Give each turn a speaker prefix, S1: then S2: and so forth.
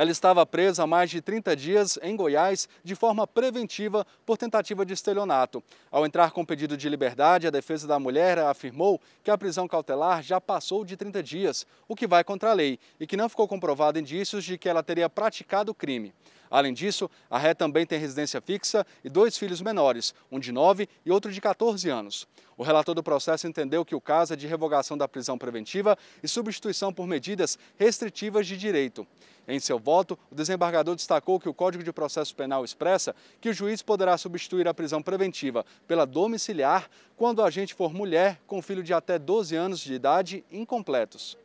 S1: Ela estava presa há mais de 30 dias em Goiás de forma preventiva por tentativa de estelionato. Ao entrar com pedido de liberdade, a defesa da mulher afirmou que a prisão cautelar já passou de 30 dias, o que vai contra a lei, e que não ficou comprovado indícios de que ela teria praticado o crime. Além disso, a ré também tem residência fixa e dois filhos menores, um de 9 e outro de 14 anos. O relator do processo entendeu que o caso é de revogação da prisão preventiva e substituição por medidas restritivas de direito. Em seu voto, o desembargador destacou que o Código de Processo Penal expressa que o juiz poderá substituir a prisão preventiva pela domiciliar quando o agente for mulher com filho de até 12 anos de idade incompletos.